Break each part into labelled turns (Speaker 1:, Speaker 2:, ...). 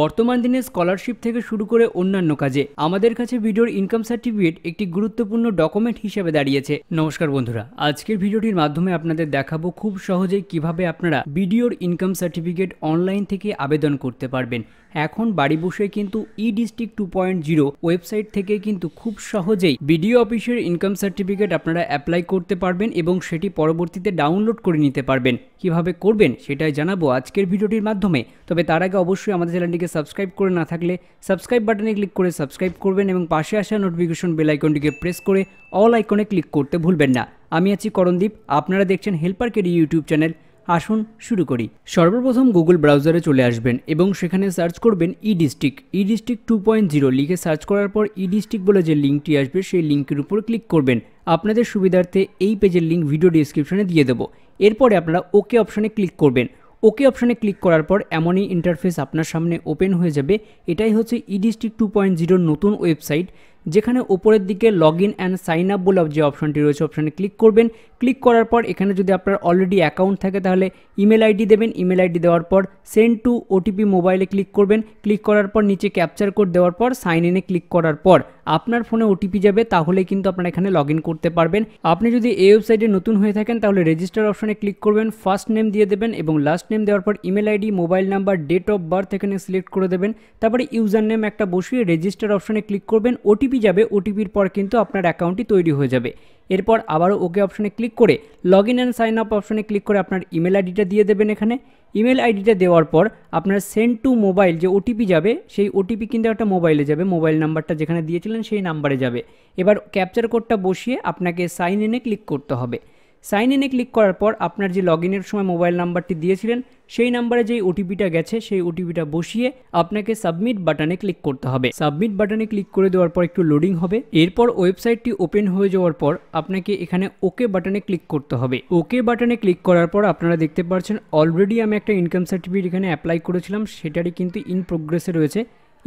Speaker 1: বর্তমান দিনে স্কলারশিপ থেকে শুরু করে অন্যান্য কাজে আমাদের কাছে ভিডিওর ইনকাম সার্টিফিকেট একটি গুরুত্বপূর্ণ ডকুমেন্ট হিসেবে দাঁড়িয়েছে নমস্কার বন্ধুরা আজকের ভিডিওটির মাধ্যমে আপনাদের দেখাবো খুব সহজে কিভাবে আপনারা ভিডিওর ইনকাম সার্টিফিকেট অনলাইন থেকে আবেদন করতে পারবেন এখন বাড়ি বসে কিন্তু e district two point zero website থেকে কিন্তু খুব সহজেই বিডিও অফিসের ইনকাম সার্টিফিকেট আপনারা অ্যাপ্লাই করতে পারবেন এবং সেটি পরবর্তীতে ডাউনলোড করে নিতে পারবেন কিভাবে করবেন সেটাই জানাবো আজকের ভিডিওটির মাধ্যমে তবে তার আগে অবশ্যই আমাদের চ্যানেলটিকে সাবস্ক্রাইব করে না থাকলে সাবস্ক্রাইব বাটনে ক্লিক করে সাবস্ক্রাইব করবেন এবং পাশে আসা নোটিফিকেশন বেল আইকনটিকে প্রেস করে অল আইকনে ক্লিক করতে ভুলবেন না আমি আছি করণদীপ আপনারা দেখছেন হেল্পার কেডি ইউটিউব চ্যানেল আসুন শুরু করি সর্বপ্রথম গুগল ব্রাউজারে চলে আসবেন এবং সেখানে সার্চ করবেন e district e district two point zero লিখে সার্চ করার পর ই ডিস্ট্রিক্ট বলে যে লিঙ্কটি আসবে সেই লিঙ্কের উপর ক্লিক করবেন আপনাদের সুবিধার্থে এই পেজের লিঙ্ক ভিডিও ডিসক্রিপশনে দিয়ে দেবো এরপরে আপনারা ওকে অপশানে ক্লিক করবেন ওকে অপশানে ক্লিক করার পর এমনই ইন্টারফেস আপনার সামনে ওপেন হয়ে যাবে এটাই হচ্ছে ই ডিস্ট্রিক্ট টু পয়েন্ট জিরোর নতুন ওয়েবসাইট যেখানে ওপরের দিকে log in and sign up বলে যে অপশানটি রয়েছে অপশানে ক্লিক করবেন ক্লিক করার পর এখানে যদি আপনার অলরেডি অ্যাকাউন্ট থাকে তাহলে ইমেল আইডি দেবেন ইমেল আইডি দেওয়ার পর সেন্ড টু ওটিপি মোবাইলে ক্লিক করবেন ক্লিক করার পর নিচে ক্যাপচার কোড দেওয়ার পর সাইন ইনে ক্লিক করার পর আপনার ফোনে ওটিপি যাবে তাহলে কিন্তু আপনারা এখানে লগ করতে পারবেন আপনি যদি এই ওয়েবসাইটে নতুন হয়ে থাকেন তাহলে রেজিস্টার অপশনে ক্লিক করবেন ফার্স্ট নেম দিয়ে দেবেন এবং লাস্ট নেম দেওয়ার পর email ID mobile number date of birth এখানে সিলেক্ট করে দেবেন তারপরে ইউজার নেম একটা বসিয়ে রেজিস্টার অপশনে ক্লিক করবেন ওটিপি যাবে ওটিপির পর কিন্তু আপনার অ্যাকাউন্টটি তৈরি হয়ে যাবে এরপর আবারও ওকে অপশনে ক্লিক করে log in and sign up অপশনে ক্লিক করে আপনার ইমেল আইডিটা দিয়ে দেবেন এখানে ইমেল আইডিটা দেওয়ার পর আপনার সেন্ড টু মোবাইল যে ওটিপি যাবে সেই ওটিপি কিন্তু একটা মোবাইলে যাবে মোবাইল নাম্বারটা যেখানে দিয়েছিলেন সেই নাম্বারে যাবে এবার ক্যাপচার কোডটা বসিয়ে আপনাকে সাইন ইনে ক্লিক করতে হবে সাইন ইনে ক্লিক করার পর আপনার যে লগ ইনের সময় মোবাইল নাম্বারটি দিয়েছিলেন সেই নাম্বারে যেই ওটিপিটা গেছে সেই ওটিপিটা বসিয়ে আপনাকে সাবমিট বাটনে ক্লিক করতে হবে সাবমিট বাটনে ক্লিক করে দেওয়ার পর একটু লোডিং হবে এরপর ওয়েবসাইটটি ওপেন হয়ে যাওয়ার পর আপনাকে এখানে ওকে বাটনে ক্লিক করতে হবে ওকে বাটনে ক্লিক করার পর আপনারা দেখতে পাচ্ছেন অলরেডি আমি একটা ইনকাম সার্টিফিকেট এখানে অ্যাপ্লাই করেছিলাম সেটারই কিন্তু ইন প্রোগ্রেসে রয়েছে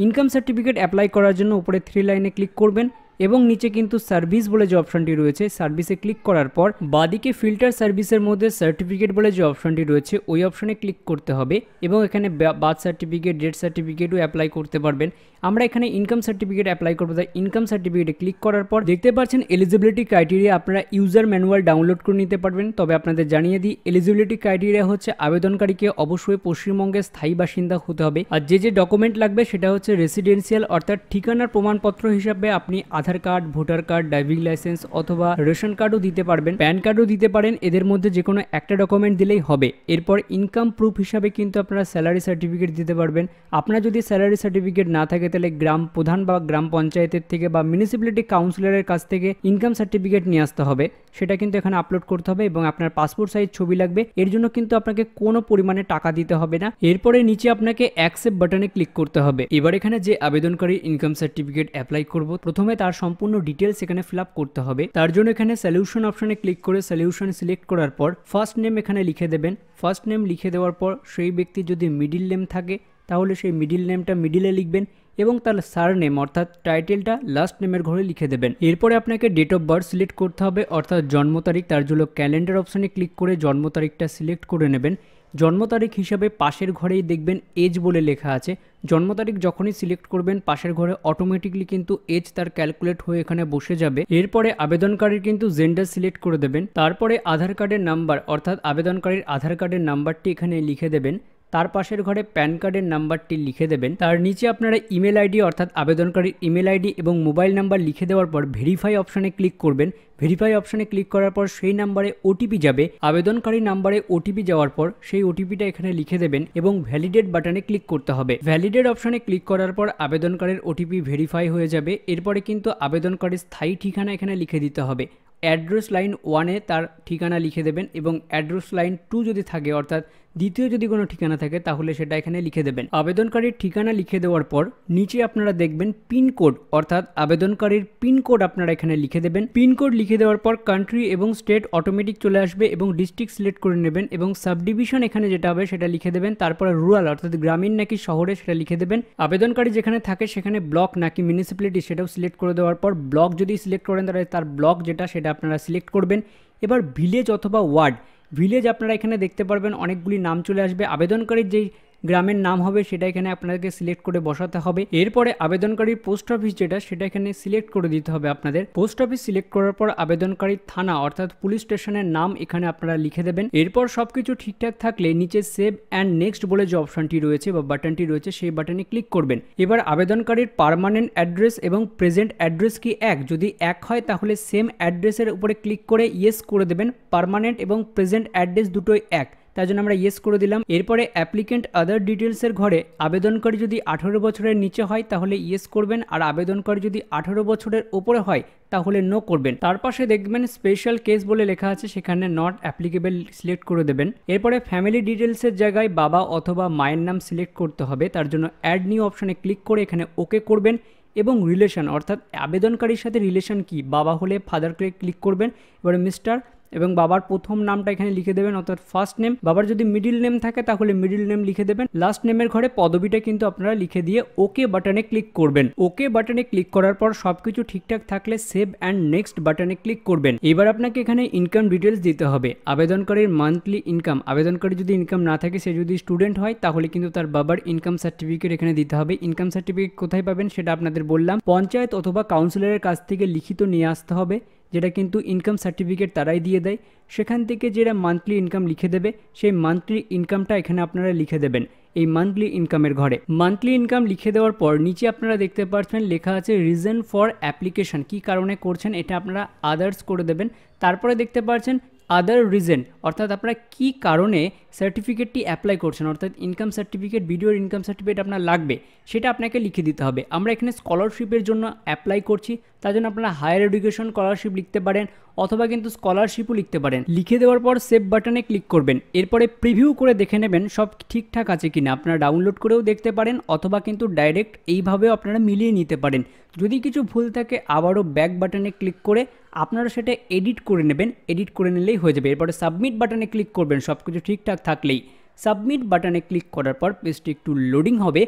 Speaker 1: ইনকাম সার্টিফিকেট অ্যাপ্লাই করার জন্য উপরে থ্রি লাইনে ক্লিক করবেন এবং নিচে কিন্তু সার্ভিস বলে যে অপশনটি রয়েছে সার্ভিসে ক্লিক করার পর বাদিকে ফিল্টার সার্ভিসের মধ্যে সার্টিফিকেট বলে যে অপশনটি রয়েছে ওই অপশনে ক্লিক করতে হবে এবং এখানে বার্থ সার্টিফিকেট ডেথ সার্টিফিকেটও অ্যাপ্লাই করতে পারবেন আমরা এখানে ইনকাম সার্টিফিকেট অ্যাপ্লাই করবো তাই ইনকাম সার্টিফিকেটে ক্লিক করার পর দেখতে পাচ্ছেন এলিজিবিলিটি ক্রাইটেরিয়া আপনারা ইউজার ম্যানুয়াল ডাউনলোড করে নিতে পারবেন তবে আপনাদের জানিয়ে দিই এলিজিবিলিটি ক্রাইটেরিয়া হচ্ছে আবেদনকারীকে অবশ্যই পশ্চিমবঙ্গের স্থায়ী বাসিন্দা হতে হবে আর যে যে ডকুমেন্ট লাগবে সেটা হচ্ছে রেসিডেন্সিয়াল অর্থাৎ ঠিকানার প্রমাণপত্র হিসাবে আপনি Aadhaar card voter card driving licence অথবা রেশন কার্ডও দিতে পারবেন প্যান কার্ডও দিতে পারেন এদের মধ্যে যে কোনো একটা ডকুমেন্ট দিলেই হবে এরপর ইনকাম প্রুফ হিসাবে কিন্তু আপনারা স্যালারি সার্টিফিকেট দিতে পারবেন আপনার যদি স্যালারি সার্টিফিকেট না থাকে তাহলে গ্রাম প্রধান বা গ্রাম পঞ্চায়েতের থেকে বা মিউনিসিপ্যালিটি কাউন্সিলরের কাছ থেকে ইনকাম সার্টিফিকেট নিয়ে আসতে হবে সেটা কিন্তু এখানে আপলোড করতে হবে এবং আপনার পাসপোর্ট সাইজ ছবি লাগবে এর জন্য কিন্তু আপনাকে কোনো পরিমাণে টাকা দিতে হবে না এরপরে নিচে আপনাকে অ্যাকসেপ্ট বাটনে ক্লিক করতে হবে এবার এখানে যে আবেদনকারী ইনকাম সার্টিফিকেট অ্যাপ্লাই করব প্রথমে তার সম্পূর্ণ ডিটেলস এখানে ফিল করতে হবে তার জন্য এখানে সলিউশন অপশনে ক্লিক করে সলিউশন সিলেক্ট করার পর ফার্স্ট নেম এখানে লিখে দেবেন ফার্স্ট নেম লিখে দেওয়ার পর সেই ব্যক্তি যদি মিডিল নেম থাকে তাহলে সেই মিডিল নেমটা মিডিলে লিখবেন এবং তার সার নেম অর্থাৎ টাইটেলটা লাস্ট নেমের ঘরে লিখে দেবেন এরপরে আপনাকে ডেট অফ বার্থ সিলেক্ট করতে হবে অর্থাৎ জন্ম তারিখ তার জন্য ক্যালেন্ডার অপশানে ক্লিক করে জন্ম তারিখটা সিলেক্ট করে নেবেন জন্ম তারিখ হিসাবে পাশের ঘরেই দেখবেন এজ বলে লেখা আছে জন্ম তারিখ যখনই সিলেক্ট করবেন পাশের ঘরে অটোমেটিকলি কিন্তু এজ তার ক্যালকুলেট হয়ে এখানে বসে যাবে এরপরে আবেদনকারীর কিন্তু জেন্ডার সিলেক্ট করে দেবেন তারপরে আধার কার্ডের নাম্বার অর্থাৎ আবেদনকারীর আধার কার্ডের নাম্বারটি এখানে লিখে দেবেন তার পাশের ঘরে প্যান কার্ডের নাম্বারটি লিখে দেবেন তার নিচে আপনারা ইমেল আইডি অর্থাৎ আবেদনকারীর ইমেল আইডি এবং মোবাইল নাম্বার লিখে দেওয়ার পর ভেরিফাই অপশানে ক্লিক করবেন ভেরিফাই অপশানে ক্লিক করার পর সেই নাম্বারে ওটিপি যাবে আবেদনকারী নাম্বারে ওটিপি যাওয়ার পর সেই ওটিপিটা এখানে লিখে দেবেন এবং ভ্যালিডেট বাটনে ক্লিক করতে হবে ভ্যালিডেট অপশানে ক্লিক করার পর আবেদনকারীর ওটিপি ভেরিফাই হয়ে যাবে এরপরে কিন্তু আবেদনকারীর স্থায়ী ঠিকানা এখানে লিখে দিতে হবে অ্যাড্রেস লাইন ওয়ানে তার ঠিকানা লিখে দেবেন এবং অ্যাড্রেস লাইন টু যদি থাকে অর্থাৎ দ্বিতীয় যদি কোনো ঠিকানা থাকে তাহলে সেটা এখানে লিখে দেবেন আবেদনকারীর ঠিকানা লিখে দেওয়ার পর নিচে আপনারা দেখবেন পিনকোড অর্থাৎ আবেদনকারীর পিনকোড আপনারা এখানে লিখে দেবেন পিনকোড লিখে দেওয়ার পর কান্ট্রি এবং স্টেট অটোমেটিক চলে আসবে এবং ডিস্ট্রিক্ট সিলেক্ট করে নেবেন এবং সাবডিভিশন এখানে যেটা হবে সেটা লিখে দেবেন তারপরে রুরাল অর্থাৎ গ্রামীণ নাকি শহরে সেটা লিখে দেবেন আবেদনকারী যেখানে থাকে সেখানে ব্লক নাকি মিউনিসিপ্যালিটি সেটাও সিলেক্ট করে দেওয়ার পর ব্লক যদি সিলেক্ট করেন তাহলে তার ব্লক যেটা সেটা আপনারা সিলেক্ট করবেন এবার ভিলেজ অথবা ওয়ার্ড ভিলেজ আপনারা এখানে দেখতে পারবেন অনেকগুলি নাম চলে আসবে আবেদনকারীর যেই গ্রামের নাম হবে সেটা এখানে আপনাদেরকে সিলেক্ট করে বসাতে হবে এরপরে আবেদনকারীর পোস্ট অফিস যেটা সেটা এখানে সিলেক্ট করে দিতে হবে আপনাদের পোস্ট অফিস সিলেক্ট করার পর আবেদনকারী থানা অর্থাৎ পুলিশ স্টেশনের নাম এখানে আপনারা লিখে দেবেন এরপর সব কিছু ঠিকঠাক থাকলে নিচে সেভ অ্যান্ড নেক্সট বলে যে অপশনটি রয়েছে বা বাটনটি রয়েছে সেই বাটনে ক্লিক করবেন এবার আবেদনকারীর পারমানেন্ট অ্যাড্রেস এবং প্রেজেন্ট অ্যাড্রেস কি এক যদি এক হয় তাহলে সেম অ্যাড্রেসের উপরে ক্লিক করে ইয়েস করে দেবেন পারমানেন্ট এবং প্রেজেন্ট অ্যাড্রেস দুটোই এক তার জন্য আমরা ইয়েস করে দিলাম এরপরে অ্যাপ্লিকেন্ট আদার ডিটেলসের ঘরে আবেদনকারী যদি আঠেরো বছরের নিচে হয় তাহলে ইয়েস করবেন আর আবেদনকারী যদি আঠেরো বছরের ওপরে হয় তাহলে নো করবেন তার পাশে দেখবেন স্পেশাল কেস বলে লেখা আছে সেখানে নট অ্যাপ্লিকেবল সিলেক্ট করে দেবেন এরপরে ফ্যামিলি ডিটেলসের জায়গায় বাবা অথবা মায়ের নাম সিলেক্ট করতে হবে তার জন্য অ্যাড নিউ অপশানে ক্লিক করে এখানে ওকে করবেন এবং রিলেশন অর্থাৎ আবেদনকারীর সাথে রিলেশন কি বাবা হলে ফাদারকে ক্লিক করবেন এবারে মিস্টার এবং বাবার প্রথম নামটা এখানে লিখে দেবেন অর্থাৎ ফার্স্ট নেম বাবার যদি মিডিল নেম থাকে তাহলে মিডিল নেম লিখে দেবেন লাস্ট নেমের ঘরে পদবিটা কিন্তু আপনারা লিখে দিয়ে ওকে বাটনে ক্লিক করবেন ওকে বাটনে ক্লিক করার পর সবকিছু ঠিকঠাক থাকলে সেভ অ্যান্ড নেক্সট বাটনে ক্লিক করবেন এবার আপনাকে এখানে ইনকাম ডিটেলস দিতে হবে আবেদনকারীর মান্থলি ইনকাম আবেদনকারী যদি ইনকাম না থাকে সে যদি স্টুডেন্ট হয় তাহলে কিন্তু তার বাবার ইনকাম সার্টিফিকেট এখানে দিতে হবে ইনকাম সার্টিফিকেট কোথায় পাবেন সেটা আপনাদের বললাম পঞ্চায়েত অথবা কাউন্সিলরের কাছ থেকে লিখিত নিয়ে আসতে হবে যেটা কিন্তু ইনকাম সার্টিফিকেট তারাই দিয়ে দেয় সেখান থেকে যেটা মান্থলি ইনকাম লিখে দেবে সেই মান্থলি ইনকামটা এখানে আপনারা লিখে দেবেন এই মান্থলি ইনকামের ঘরে মান্থলি ইনকাম লিখে দেওয়ার পর নিচে আপনারা দেখতে পাচ্ছেন লেখা আছে রিজন ফর অ্যাপ্লিকেশন কী কারণে করছেন এটা আপনারা আদার্স করে দেবেন তারপরে দেখতে পাচ্ছেন আদার রিজন অর্থাৎ আপনারা কি কারণে সার্টিফিকেটটি অ্যাপ্লাই করছেন অর্থাৎ ইনকাম সার্টিফিকেট ভিডিওর ইনকাম সার্টিফিকেট আপনার লাগবে সেটা আপনাকে লিখে দিতে হবে আমরা এখানে স্কলারশিপের জন্য অ্যাপ্লাই করছি তার জন্য আপনারা হায়ার এডুকেশন স্কলারশিপ লিখতে পারেন অথবা কিন্তু স্কলারশিপও লিখতে পারেন লিখে দেওয়ার পর সেভ বাটনে ক্লিক করবেন এরপরে প্রিভিউ করে দেখে নেবেন সব ঠিকঠাক আছে কিনা আপনারা ডাউনলোড করেও দেখতে পারেন অথবা কিন্তু ডাইরেক্ট এইভাবেও আপনারা মিলিয়ে নিতে পারেন যদি কিছু ভুল থাকে আবারও ব্যাক বাটনে ক্লিক করে আপনারা সেটা এডিট করে নেবেন এডিট করে নিলেই হয়ে যাবে এরপরে সাবমিট বাটনে ক্লিক করবেন সব কিছু ঠিকঠাক থাকলেই সাবমিট বাটনে ক্লিক করার পর পেজটি একটু লোডিং হবে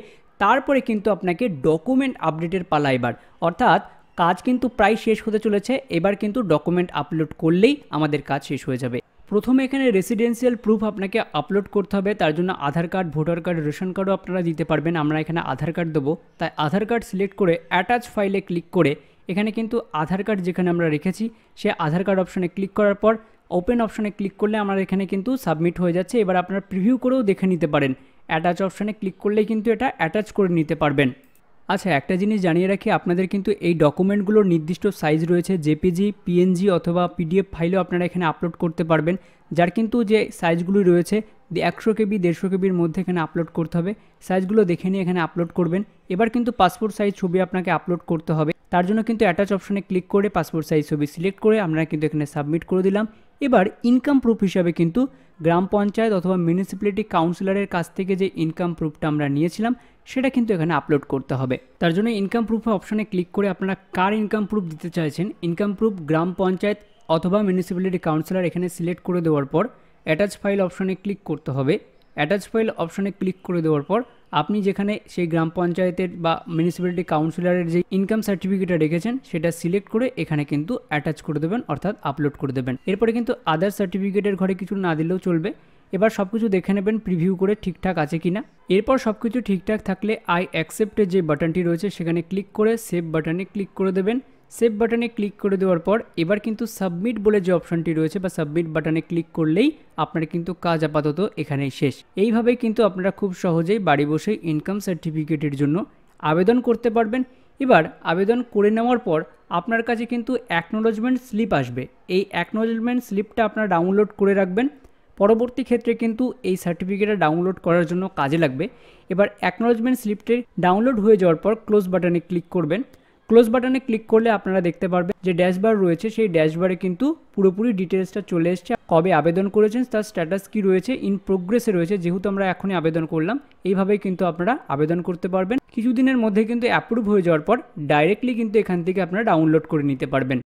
Speaker 1: তারপরে কিন্তু আপনাকে ডকুমেন্ট আপডেটের পালা এবার অর্থাৎ কাজ কিন্তু প্রায় শেষ হতে চলেছে এবার কিন্তু ডকুমেন্ট আপলোড করলেই আমাদের কাজ শেষ হয়ে যাবে প্রথমে এখানে রেসিডেন্সিয়াল প্রুফ আপনাকে আপলোড করতে হবে তার জন্য Aadhaar card voter card ration কার্ডও আপনারা দিতে পারবেন আমরা এখানে আধার কার্ড দেবো তাই আধার কার্ড সিলেক্ট করে অ্যাটাচ ফাইলে ক্লিক করে এখানে কিন্তু আধার কার্ড যেখানে আমরা রেখেছি সে আধার কার্ড অপশনে ক্লিক করার পর ওপেন অপশনে ক্লিক করলে আমার এখানে কিন্তু সাবমিট হয়ে যাচ্ছে এবার আপনারা প্রিভিউ করেও দেখে নিতে পারেন অ্যাটাচ অপশানে ক্লিক করলেই কিন্তু এটা অ্যাটাচ করে নিতে পারবেন আচ্ছা একটা জিনিস জানিয়ে রাখি আপনাদের কিন্তু এই ডকুমেন্টগুলোর নির্দিষ্ট সাইজ রয়েছে জেপিজি পিএনজি অথবা পিডিএফ ফাইলও আপনারা এখানে আপলোড করতে পারবেন যার কিন্তু যে সাইজগুলি রয়েছে একশো কেবি দেড়শো কেবির মধ্যে এখানে আপলোড করতে হবে সাইজগুলো দেখে নিয়ে এখানে আপলোড করবেন এবার কিন্তু পাসপোর্ট সাইজ ছবি আপনাকে আপলোড করতে হবে তার জন্য কিন্তু অ্যাটাচ অপশনে ক্লিক করে পাসপোর্ট সাইজ ছবি সিলেক্ট করে আমরা কিন্তু এখানে সাবমিট করে দিলাম এবার ইনকাম প্রুফ হিসাবে কিন্তু গ্রাম পঞ্চায়েত অথবা মিউনিসিপ্যালিটি কাউন্সিলরের কাছ থেকে যে ইনকাম প্রুফটা আমরা নিয়েছিলাম সেটা কিন্তু এখানে আপলোড করতে হবে তার জন্য ইনকাম প্রুফ অপশনে ক্লিক করে আপনারা কার ইনকাম প্রুফ দিতে চাইছেন ইনকাম প্রুফ গ্রাম পঞ্চায়েত অথবা মিউনিসিপ্যালিটি কাউন্সিলর এখানে সিলেক্ট করে দেওয়ার পর অ্যাটাচ ফাইল অপশনে ক্লিক করতে হবে অ্যাটাচ ফাইল অপশনে ক্লিক করে দেওয়ার পর আপনি যেখানে সেই গ্রাম পঞ্চায়েতের বা মিউনিসিপ্যালিটি কাউন্সিলরের যে ইনকাম সার্টিফিকেটটা রেখেছেন সেটা সিলেক্ট করে এখানে কিন্তু অ্যাটাচ করে দেবেন অর্থাৎ আপলোড করে দেবেন এরপরে কিন্তু আদার সার্টিফিকেটের ঘরে কিছু না দিলেও চলবে এবার সব কিছু দেখে নেবেন প্রিভিউ করে ঠিকঠাক আছে কি না এরপর সব কিছু ঠিকঠাক থাকলে আই অ্যাকসেপ্টের যে বাটনটি রয়েছে সেখানে ক্লিক করে সেভ বাটনে ক্লিক করে দেবেন সেভ বাটনে ক্লিক করে দেওয়ার পর এবার কিন্তু সাবমিট বলে যে অপশনটি রয়েছে বা সাবমিট বাটনে ক্লিক করলেই আপনার কিন্তু কাজ আপাতত এখানেই শেষ এইভাবে কিন্তু আপনারা খুব সহজেই বাড়ি বসে ইনকাম সার্টিফিকেটের জন্য আবেদন করতে পারবেন এবার আবেদন করে নেওয়ার পর আপনার কাছে কিন্তু অ্যাকনোলজমেন্ট স্লিপ আসবে এই অ্যাকনোলজমেন্ট স্লিপটা আপনারা ডাউনলোড করে রাখবেন পরবর্তী ক্ষেত্রে কিন্তু এই সার্টিফিকেটটা ডাউনলোড করার জন্য কাজে লাগবে এবার অ্যাকনোলজমেন্ট স্লিপটি ডাউনলোড হয়ে যাওয়ার পর ক্লোজ বাটনে ক্লিক করবেন ক্লোজ বাটনে ক্লিক করলে আপনারা দেখতে পারবেন যে ড্যাশবার রয়েছে সেই ড্যাশবারে কিন্তু পুরোপুরি ডিটেলসটা চলে এসছে কবে আবেদন করেছেন তার স্ট্যাটাস কি রয়েছে ইন প্রোগ্রেসে রয়েছে যেহেতু আমরা এখনই আবেদন করলাম এইভাবেই কিন্তু আপনারা আবেদন করতে পারবেন কিছুদিনের মধ্যে কিন্তু অ্যাপ্রুভ হয়ে যাওয়ার পর ডাইরেক্টলি কিন্তু এখান থেকে আপনারা ডাউনলোড করে নিতে পারবেন